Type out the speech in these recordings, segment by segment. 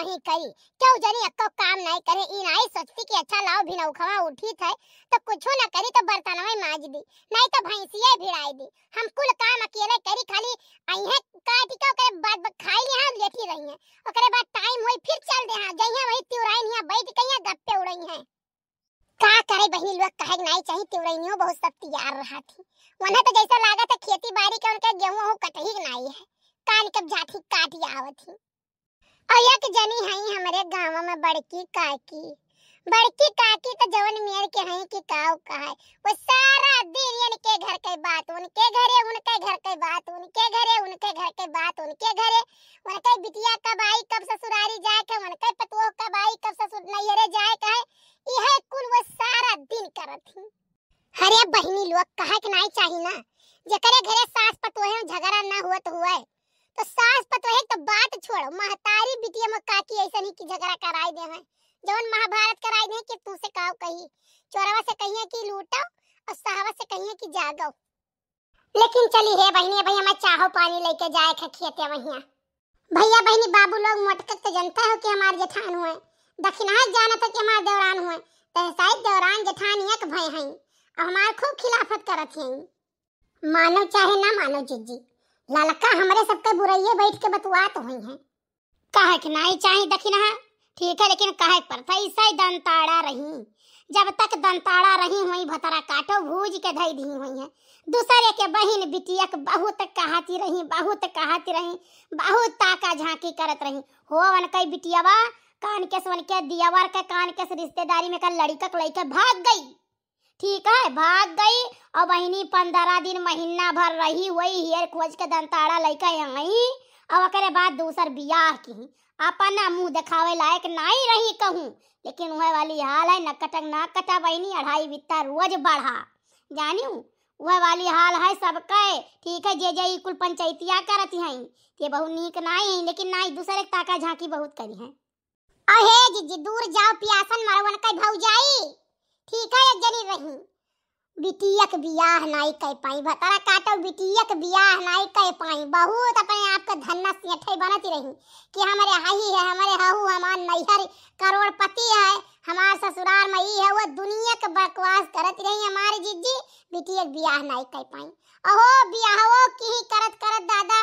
नहीं करी क्यों जनी अक्को काम नहीं करे इनाई सोचती कि अच्छा लाओ भी नौखवा उठी थे तो कुछो ना करी तो बर्तनवा माज दी नहीं तो भैंसिया भिड़ाई दी हम कुल काम अकेले करी खाली आई है काट के करे बाद खाई ले हां लेटी रही है ओकरे बाद टाइम होई फिर चल दे हां जइया वही तिउराई नहीं बैठ के यहां गप्पे उड़ई हैं का करे बहिनी लोग कहे नहीं चाहिए तिउरैनियों बहुत सब तैयार रहा थी वना तो जैसा लागत है खेती बाड़ी के उनके गेहूं कटही नहीं है कान कब जाती काट आवत थी और एक जनी हई हमरे गांव में बड़की काकी बड़की काकी तो जवन मेर के हई की काव का है वो सारा दिन इनके घर के बात उनके घरे उनके घर के बात उनके घरे उनके घर के बात उनके घरे उनके बिटिया कब आई कब ससुरारी जाए के उनके पतुओ कब आई कब ससुर नैहरे जाए के है यह कुल वो सारा दिन करत हई हरे बहिनी लोग कहे के नहीं चाहिए ना जेकरे घरे सास है झगड़ा ना हुआ तो हुआ तो सास पतो है तो बात छोड़ो महतारी बिटिया में काकी ऐसा नहीं कि झगड़ा कराई दे है जवन महाभारत कराई दे कि तू से काव कही चोरावा से कहिए कि लूटो और साहवा से कहिए कि जागो लेकिन चली है बहनी भैया मैं चाहो पानी लेके जाए खखियते वहीं भैया बहनी बाबू लोग मटक तो जनता हो कि हमारे जेठान हुए दक्षिणा जाना था कि हमारे देवरान हुए तो शायद देवरान जेठान एक भय हैं और हमार खूब खिलाफत करत हैं मानो चाहे ना मानो जीजी लालका हमरे सबके बुरैये बैठ के बतुआत हुई है कहे कि नहीं चाहिए दखिना ना ठीक है लेकिन कहे पर था ऐसा ही दंताड़ा रही जब तक दंताड़ा रही हुई भतरा काटो भूज के धई दी हुई है दूसरे के बहन बिटियक बहुत कहाती रही बहुत कहाती रही बहुत ताका झांकी करत रही हो वन कई बिटियावा कान के सुन के दियावर के कान के रिश्तेदारी में का लड़का लड़का भाग गई ठीक है भाग गई और बहनी पंद्रह दिन महीना भर रही वही हेयर खोज के दंताड़ा लैके आई और ओकरे बाद दूसर ब्याह की अपना मुंह दिखावे लायक नहीं रही कहूँ लेकिन वह वाली हाल है न कटक ना कटा बहनी अढ़ाई बित्ता रोज बढ़ा जानी हूँ वह वाली हाल है सबके ठीक है जे जे कुल पंचायतिया करती हैं ये बहु नीक नहीं है लेकिन ना दूसरे ताका झांकी बहुत करी है अहे जी, जी दूर जाओ प्यासन मरवन का भाव जाई ठीक है जनी रही बिटियक बियाह नाई कह पाई भतरा काटो बिटियक बियाह नाई कह पाई बहुत अपने आप का धन्ना सेठे बनत रही कि हमारे हाई है हमारे हाहू हमार नैहर करोड़पति है हमार ससुराल में ई है वो दुनिया के बकवास करत रही हमारे जिज्जी बिटियक बियाह नाई कह पाई अहो बियाहो की करत करत दादा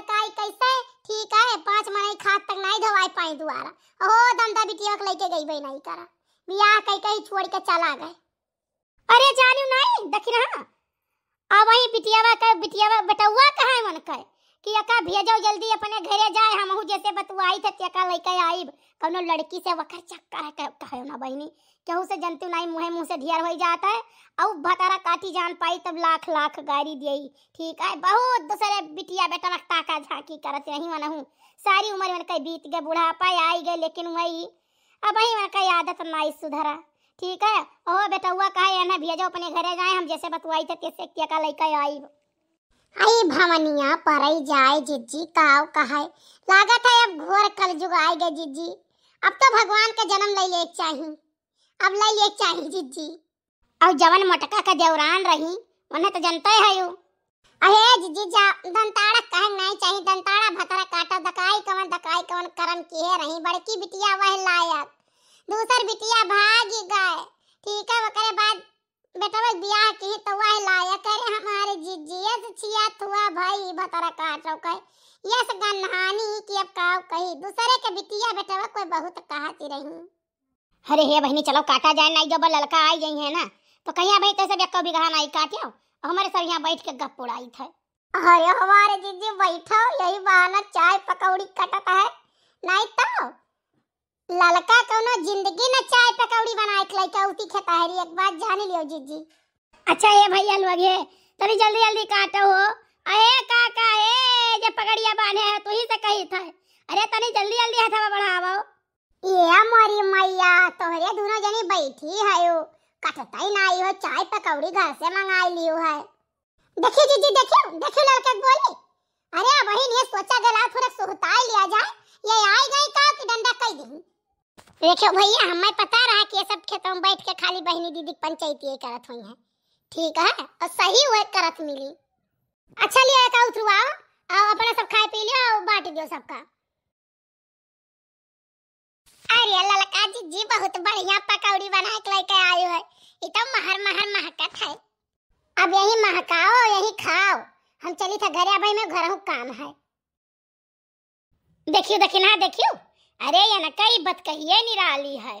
दकाई कैसे ठीक है पांच मनाई खात तक नहीं धवाई पाई दुआरा अहो दमदा बिटियक लेके गई भाई नहीं करा बियाह कई कई छोड़ के चला गए अरे जानू नहीं देखी ना अब वही बिटियावा का बिटियावा बटुआ कहा मन कहे कि अका भेजो जल्दी अपने घरे जाए हम जैसे बतुआई थे तेका लेके आईब कौनो लड़की से वखर चक्कर है कहे ना बहनी केहू से जंतु नहीं मुहे मुंह से ढियर हो जाता है और भतारा काटी जान पाई तब लाख लाख गाड़ी दियई ठीक है बहुत दूसरे बिटिया बेटा रखता का झांकी करत यही मनहूँ सारी उम्र मन कहीं बीत गए बुढ़ापा आई गए लेकिन वही अब वही उनका आदत माई सुधरा ठीक है ओ बेटा हुआ का है भेजो अपने घरे जाए हम जैसे बतवाई थे तैसे किया का लइका आई आई भवनिया परई जाए जिज्जी काव कहे लागत है अब घोर कल जुग आए गए जिज्जी अब तो भगवान का जन्म ले ले चाहिए अब ले ले चाहिए जिज्जी और जवन मटका का देवरान रही उन्हें तो जनता है यू अहे जीजा दंताड़ा कह नहीं चाहिए दंताड़ा भतरा काटा दकाई कवन दकाई कवन करम की है रही बड़की बिटिया वह लायक दूसर बिटिया भाग गए ठीक है वकरे बाद बेटा वह ब्याह की तो वह लायक अरे हमारे जीजिया से तो छिया थुआ भाई भतरा काट रो कहे यस गन्हानी की अब काव कही दूसरे के बिटिया बेटा कोई बहुत कहाती रही अरे हे बहनी चलो काटा जाए नहीं जब ललका आई गई है ना तो कहिया भाई तैसे बेको बिगहा नहीं काटियो हमारे सर यहाँ बैठ के गप उड़ाई थे अरे हमारे जीजी बैठो यही बहाना चाय पकौड़ी कटत है नहीं तो ललका कोनो जिंदगी न चाय पकौड़ी बनाए के लड़का उठी खेता है एक बात जान लियो जीजी अच्छा ये भैया लोग ये तभी जल्दी जल्दी काटो हो अरे काका ए जे पकड़िया बांधे है तू ही से कही था अरे तनी जल्दी जल्दी हथवा बढ़ावो ये हमारी मैया तोहरे दोनों जनी बैठी है ना नाई हो चाय पकौड़ी घर से मंगाई लियो है जी जीजी देखियो देखियो लड़का बोली अरे वही ये सोचा गला थोड़ा सुहता लिया जाए ये आई गई का कि डंडा कई दी देखियो भैया हमें पता रहा कि ये सब खेतों में बैठ के खाली बहनी दीदी पंचायती ये करत हुई है ठीक है और सही वो करत मिली अच्छा लिया का उतरवा आओ अपना सब खाए पी लिया और बांट दियो सबका आज जी बहुत बढ़िया पकौड़ी बना के लेके आयो है ये तो महर महर महकत है अब यही महकाओ यही खाओ हम चली था घरे भाई में घर काम है देखियो देखियो ना देखियो अरे ये न कई कहिए निराली है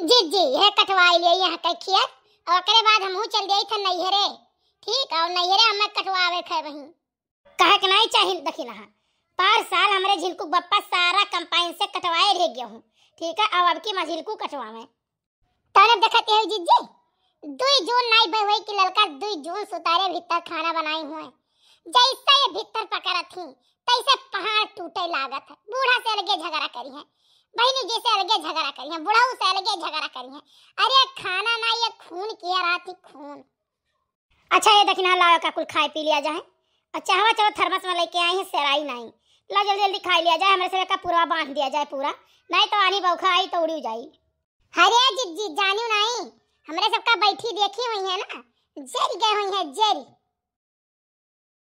जी जी यह कटवाई लिए यहाँ कई खियत और करे बाद हम चल गई थे नैहरे ठीक और नैहरे हमें कटवावे थे वही कह के नहीं चाहिए देखिए ना पार साल हमारे झिलकुक बप्पा सारा कंपाइन से कटवाए रह गया हूँ ठीक है अब अबकी मजिल को कटवा में ताने देखते हो जीजी दुई जून नाई बहवई की ललका दुई जून सुतारे भीतर खाना बनाई हुए जैसे ये भीतर पकड़त थी तैसे पहाड़ टूटे लागत है बूढ़ा से अलगे झगड़ा करी है बहनी जी से अलगे झगड़ा करी है बूढ़ा उसे अलगे झगड़ा करी है अरे खाना ना ये खून किया रहा थी खून अच्छा ये देखना लाओ का कुल खाए पी लिया जाए अच्छा हवा चलो थर्मस में लेके आई है सेराई नहीं ला जल्दी जल्दी खाई लिया जाए हमारे शरीर का पूरा बांध दिया जाए पूरा नहीं तो आनी बौखा आई तो उड़ी जाई अरे जी जी जानी नहीं हमारे सबका बैठी देखी हुई है ना जल गए हुई है जरी